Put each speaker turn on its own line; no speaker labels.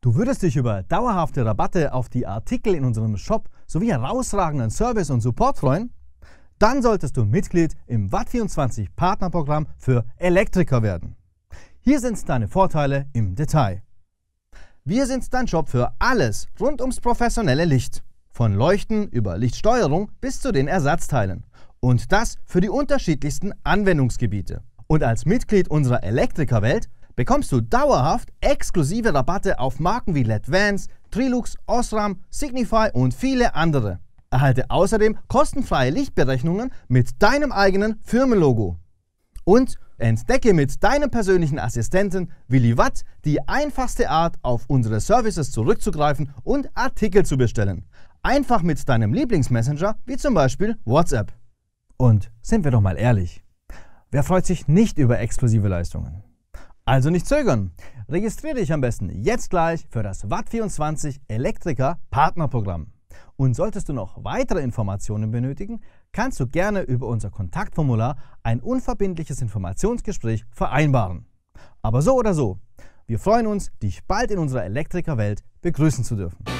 Du würdest dich über dauerhafte Rabatte auf die Artikel in unserem Shop sowie herausragenden Service und Support freuen? Dann solltest du Mitglied im Watt24 Partnerprogramm für Elektriker werden. Hier sind deine Vorteile im Detail. Wir sind dein Shop für alles rund ums professionelle Licht. Von Leuchten über Lichtsteuerung bis zu den Ersatzteilen. Und das für die unterschiedlichsten Anwendungsgebiete. Und als Mitglied unserer Elektrikerwelt bekommst du dauerhaft exklusive Rabatte auf Marken wie LEDVANCE, Trilux, Osram, Signify und viele andere. Erhalte außerdem kostenfreie Lichtberechnungen mit deinem eigenen Firmenlogo. Und entdecke mit deinem persönlichen Assistenten Willi Watt die einfachste Art, auf unsere Services zurückzugreifen und Artikel zu bestellen. Einfach mit deinem Lieblingsmessenger, wie zum Beispiel WhatsApp. Und sind wir doch mal ehrlich, wer freut sich nicht über exklusive Leistungen? Also nicht zögern. Registriere dich am besten jetzt gleich für das Watt24 Elektriker Partnerprogramm. Und solltest du noch weitere Informationen benötigen, kannst du gerne über unser Kontaktformular ein unverbindliches Informationsgespräch vereinbaren. Aber so oder so, wir freuen uns, dich bald in unserer Elektrikerwelt begrüßen zu dürfen.